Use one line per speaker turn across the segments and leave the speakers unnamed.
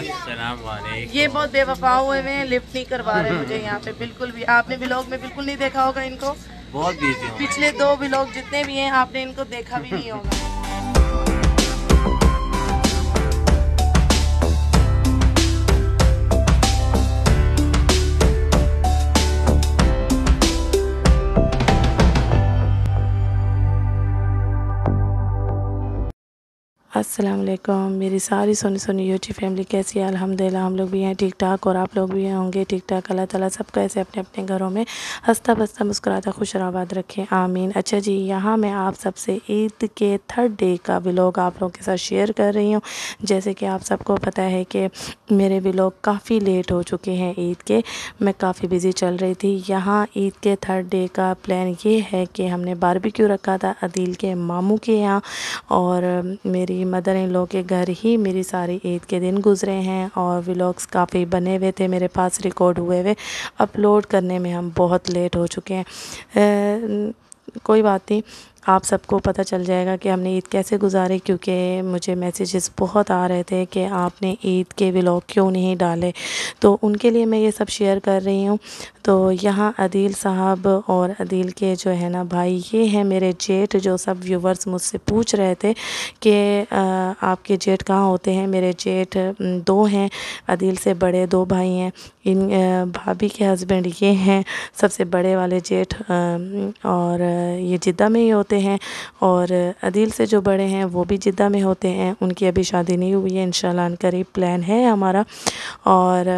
ये बहुत बेवफा हुए हुए हैं लिफ्ट नहीं करवा रहे मुझे यहाँ पे बिल्कुल भी आपने ब्लॉग में बिल्कुल नहीं देखा होगा इनको बहुत पिछले दो ब्लॉग जितने भी हैं आपने इनको देखा भी नहीं होगा असलम मेरी सारी सोनी सोनी यूट्यूब फैमिली कैसी है अल्हम्दुलिल्लाह हम लोग भी हैं ठीक ठाक और आप लोग भी हैं होंगे ठीक ठाक अल्लाह ताला सब कैसे अपने अपने घरों में हंसता बसता मुस्कुराता खुश आबाद रखें आमीन अच्छा जी यहाँ मैं आप सबसे ईद के थर्ड डे का व्लॉग आप लोगों के साथ शेयर कर रही हूँ जैसे कि आप सबको पता है कि मेरे व्लॉग काफ़ी लेट हो चुके हैं ईद के मैं काफ़ी बिज़ी चल रही थी यहाँ ईद के थर्ड डे का प्लान ये है कि हमने बारबेक्यू रखा था अदील के मामू के यहाँ और मेरी मदर इन लॉ के घर ही मेरी सारी ईद के दिन गुजरे हैं और व्लॉग्स काफ़ी बने हुए थे मेरे पास रिकॉर्ड हुए हुए अपलोड करने में हम बहुत लेट हो चुके हैं कोई बात नहीं आप सबको पता चल जाएगा कि हमने ईद कैसे गुजारी क्योंकि मुझे मैसेजेस बहुत आ रहे थे कि आपने ईद के व्लॉग क्यों नहीं डाले तो उनके लिए मैं ये सब शेयर कर रही हूँ तो यहाँ अदील साहब और अदील के जो है ना भाई ये हैं मेरे जेठ जो सब व्यूवर्स मुझसे पूछ रहे थे कि आपके जेठ कहाँ होते हैं मेरे जेठ दो हैं अदील से बड़े दो भाई हैं इन भाभी के हस्बैंड ये हैं सबसे बड़े वाले जेठ और ये जिद्दा में ही होते होते हैं और अदील से जो बड़े हैं वो भी जिद्दा में होते हैं उनकी अभी शादी नहीं हुई है इन करीब प्लान है हमारा और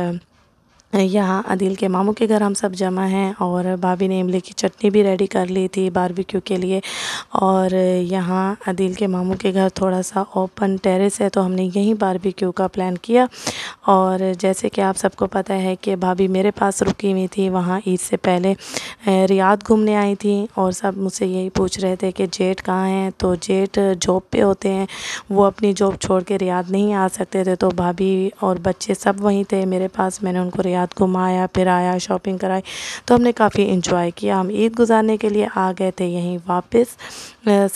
यहाँ अदिल के मामू के घर हम सब जमा हैं और भाभी ने इमली की चटनी भी रेडी कर ली थी बारबेक्यू के लिए और यहाँ अदिल के मामू के घर थोड़ा सा ओपन टेरेस है तो हमने यहीं बारबेक्यू का प्लान किया और जैसे कि आप सबको पता है कि भाभी मेरे पास रुकी हुई थी वहाँ ईद से पहले रियाद घूमने आई थी और सब मुझसे यही पूछ रहे थे कि जेठ कहाँ हैं तो जेठ जॉब पर होते हैं वो अपनी जॉब छोड़ के रियाद नहीं आ सकते थे तो भाभी और बच्चे सब वहीं थे मेरे पास मैंने उनको रियाद साथ घुमाया आया शॉपिंग कराई तो हमने काफ़ी इंजॉय किया हम ईद गुजारने के लिए आ गए थे यहीं वापस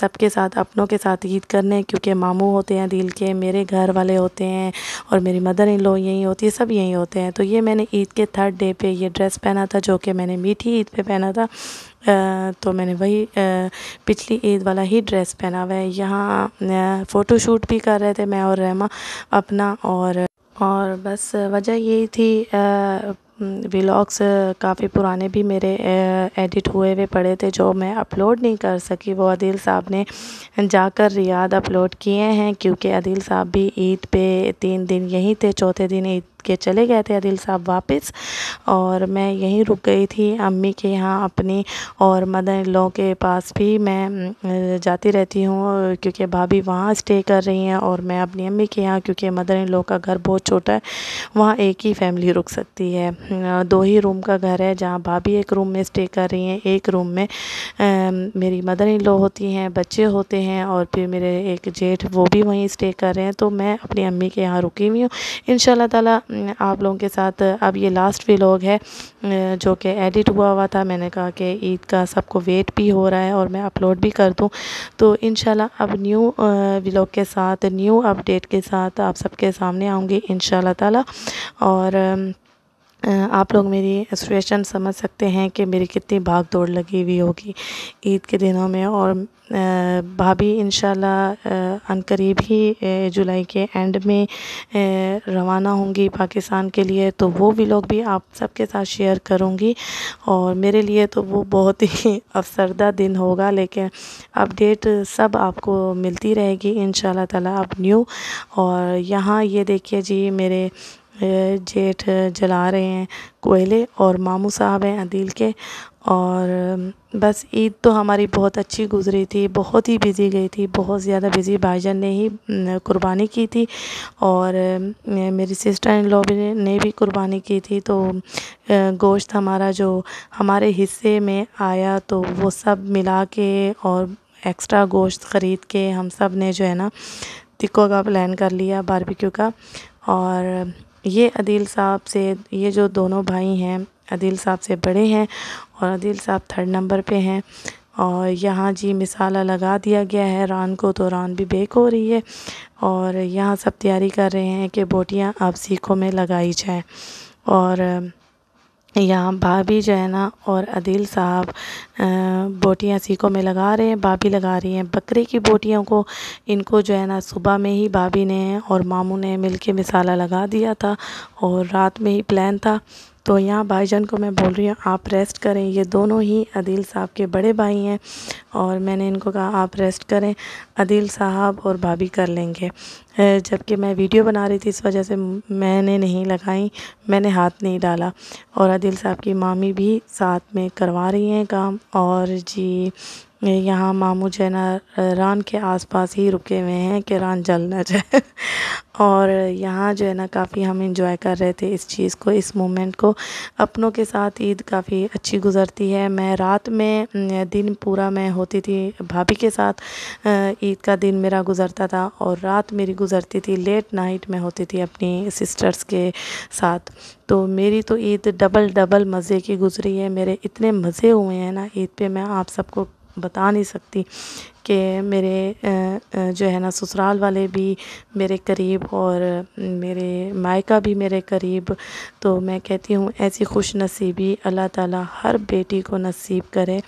सबके साथ अपनों के साथ ईद करने क्योंकि मामू होते हैं दिल के मेरे घर वाले होते हैं और मेरी मदर इन लो यहीं होती है सब यहीं होते हैं तो ये मैंने ईद के थर्ड डे पे ये ड्रेस पहना था जो कि मैंने मीठी ईद पे पहना था तो मैंने वही पिछली ईद वाला ही ड्रेस पहना हुआ है यहाँ फ़ोटोशूट भी कर रहे थे मैं और रहमा अपना और और बस वजह यही थी व्लॉग्स काफ़ी पुराने भी मेरे एडिट हुए हुए पड़े थे जो मैं अपलोड नहीं कर सकी वो अदिल साहब ने जाकर रियाद अपलोड किए हैं क्योंकि अदिल साहब भी ईद पे तीन दिन यहीं थे चौथे दिन ईद के चले गए थे आदिल साहब वापस और मैं यहीं रुक गई थी अम्मी के यहाँ अपनी और मदर इन लॉ के पास भी मैं जाती रहती हूँ क्योंकि भाभी वहाँ स्टे कर रही हैं और मैं अपनी अम्मी के यहाँ क्योंकि मदर इन लॉ का घर बहुत छोटा है वहाँ एक ही फैमिली रुक सकती है दो ही रूम का घर है जहाँ भाभी एक रूम में स्टे कर रही हैं एक रूम में आ, मेरी मदर इन लॉ होती हैं बच्चे होते हैं और फिर मेरे एक जेठ वो भी वहीं स्टे कर रहे हैं तो मैं अपनी अम्मी के यहाँ रुकी हुई हूँ इन ताला हम्म, आप लोगों के साथ अब ये लास्ट व्लॉग है जो कि एडिट हुआ हुआ था मैंने कहा कि ईद का सबको वेट भी हो रहा है और मैं अपलोड भी कर दूँ तो इन अब न्यू व्लॉग के साथ न्यू अपडेट के साथ आप सबके सामने आऊँगी इन ताला और आप लोग मेरी सिचुएशन समझ सकते हैं कि मेरी कितनी भाग दौड़ लगी हुई होगी ईद के दिनों में और भाभी इन शरीब ही जुलाई के एंड में रवाना होंगी पाकिस्तान के लिए तो वो भी लोग भी आप सबके साथ शेयर करूँगी और मेरे लिए तो वो बहुत ही अफसरदा दिन होगा लेकिन अपडेट सब आपको मिलती रहेगी इन ताला आप न्यू और यहाँ ये देखिए जी मेरे जेठ जला रहे हैं कोयले और मामू साहब हैं अदील के और बस ईद तो हमारी बहुत अच्छी गुज़री थी बहुत ही बिज़ी गई थी बहुत ज़्यादा बिज़ी भाईजान ने ही कुर्बानी की थी और मेरी सिस्टर इन लॉ भी ने भी कुर्बानी की थी तो गोश्त हमारा जो हमारे हिस्से में आया तो वो सब मिला के और एक्स्ट्रा गोश्त ख़रीद के हम सब ने जो है ना तिक्को का प्लान कर लिया बारबेक्यू का और ये अदिल साहब से ये जो दोनों भाई हैं अदिल साहब से बड़े हैं और अदिल साहब थर्ड नंबर पे हैं और यहाँ जी मिसाला लगा दिया गया है रान को तो रान भी बेक हो रही है और यहाँ सब तैयारी कर रहे हैं कि बोटियाँ अब सीखों में लगाई जाएँ और यहाँ भाभी जो है ना और अदिल साहब बोटियाँ सीखों में लगा रहे हैं भाभी लगा रही हैं बकरे की बोटियों को इनको जो है ना सुबह में ही भाभी ने और मामू ने मिलके मिसाला लगा दिया था और रात में ही प्लान था तो यहाँ भाईजान को मैं बोल रही हूँ आप रेस्ट करें ये दोनों ही अदिल साहब के बड़े भाई हैं और मैंने इनको कहा आप रेस्ट करें अदिल साहब और भाभी कर लेंगे जबकि मैं वीडियो बना रही थी इस वजह से मैंने नहीं लगाई मैंने हाथ नहीं डाला और अदिल साहब की मामी भी साथ में करवा रही हैं काम और जी यहाँ मामू रान के आसपास ही रुके हुए हैं कि रान जल ना जाए और यहाँ जो है ना काफ़ी हम इंजॉय कर रहे थे इस चीज़ को इस मोमेंट को अपनों के साथ ईद काफ़ी अच्छी गुजरती है मैं रात में दिन पूरा मैं होती थी भाभी के साथ ईद का दिन मेरा गुजरता था और रात मेरी गुजरती थी लेट नाइट में होती थी अपनी सिस्टर्स के साथ तो मेरी तो ईद डबल डबल मज़े की गुजरी है मेरे इतने मज़े हुए हैं ना ईद पर मैं आप सबको बता नहीं सकती कि मेरे जो है ना ससुराल वाले भी मेरे करीब और मेरे मायका भी मेरे करीब तो मैं कहती हूँ ऐसी खुश नसीबी अल्लाह ताला हर बेटी को नसीब करे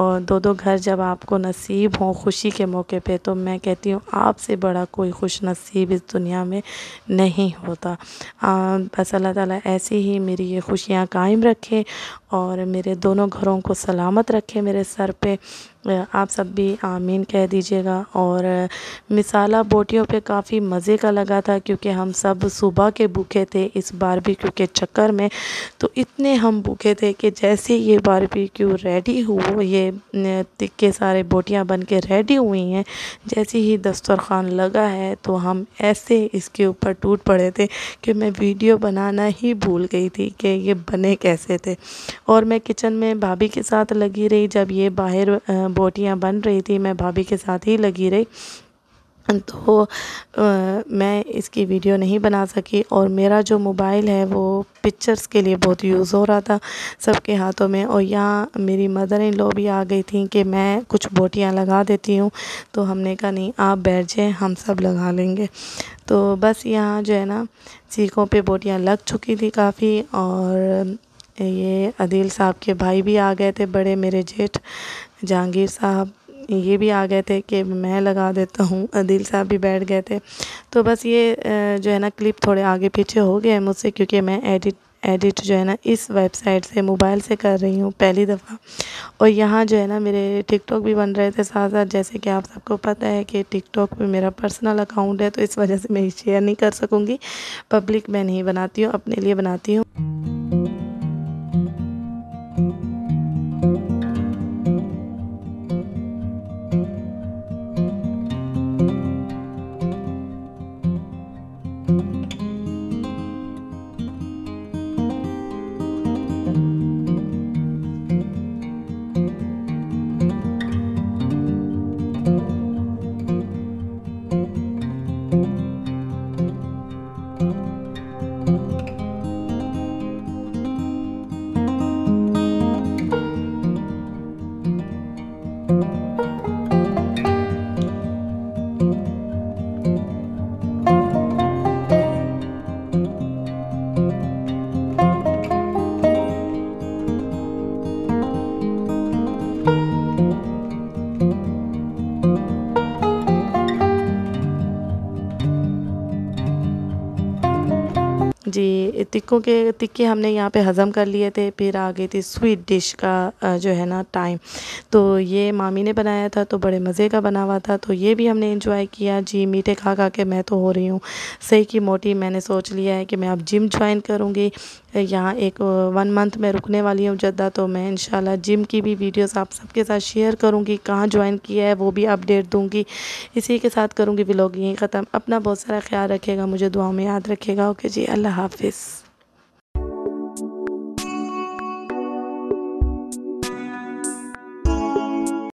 और दो दो घर जब आपको नसीब हों खुशी के मौके पे तो मैं कहती हूँ आपसे बड़ा कोई खुश नसीब इस दुनिया में नहीं होता आ, बस अल्लाह ताला ऐसे ही मेरी ये खुशियाँ कायम रखे और मेरे दोनों घरों को सलामत रखे मेरे सर पर आप सब भी आमीन कह दीजिएगा और मिसाला बोटियों पे काफ़ी मज़े का लगा था क्योंकि हम सब सुबह के भूखे थे इस बारबेक्यू के चक्कर में तो इतने हम भूखे थे कि जैसे ये बारबेक्यू रेडी हुआ ये तिक्के सारे बोटियाँ बन के रेडी हुई हैं जैसे ही दस्तरखान लगा है तो हम ऐसे इसके ऊपर टूट पड़े थे कि मैं वीडियो बनाना ही भूल गई थी कि ये बने कैसे थे और मैं किचन में भाभी के साथ लगी रही जब ये बाहर बोटियाँ बन रही थी मैं भाभी के साथ ही लगी रही तो मैं इसकी वीडियो नहीं बना सकी और मेरा जो मोबाइल है वो पिक्चर्स के लिए बहुत यूज़ हो रहा था सबके हाथों में और यहाँ मेरी मदर इन लॉ भी आ गई थी कि मैं कुछ बोटियाँ लगा देती हूँ तो हमने कहा नहीं आप बैठ जाए हम सब लगा लेंगे तो बस यहाँ जो है ना सीखों पे बोटियाँ लग चुकी थी काफ़ी और ये अदील साहब के भाई भी आ गए थे बड़े मेरे जेठ जहांगीर साहब ये भी आ गए थे कि मैं लगा देता हूँ अदील साहब भी बैठ गए थे तो बस ये जो है ना क्लिप थोड़े आगे पीछे हो गए मुझसे क्योंकि मैं एडिट एडिट जो है ना इस वेबसाइट से मोबाइल से कर रही हूँ पहली दफ़ा और यहाँ जो है ना मेरे टिकटॉक भी बन रहे थे साथ साथ जैसे कि आप सबको पता है कि टिकटॉक पे मेरा पर्सनल अकाउंट है तो इस वजह से मैं शेयर नहीं कर सकूँगी पब्लिक मैं नहीं बनाती हूँ अपने लिए बनाती हूँ क्योंकि के टिक्के हमने यहाँ पे हज़म कर लिए थे फिर आ गई थी स्वीट डिश का जो है ना टाइम तो ये मामी ने बनाया था तो बड़े मज़े का बना हुआ था तो ये भी हमने इंजॉय किया जी मीठे खा खा के मैं तो हो रही हूँ सही की मोटी मैंने सोच लिया है कि मैं अब जिम ज्वाइन करूँगी यहाँ एक वन मंथ में रुकने वाली हूँ जद्दा तो मैं इंशाल्लाह जिम की भी वीडियोस आप सबके साथ शेयर करूँगी कहाँ ज्वाइन किया है वो भी अपडेट दूँगी इसी के साथ करूँगी व्लॉग यहीं ख़त्म अपना बहुत सारा ख्याल रखेगा मुझे दुआ में याद रखेगा ओके जी अल्लाह हाफिज़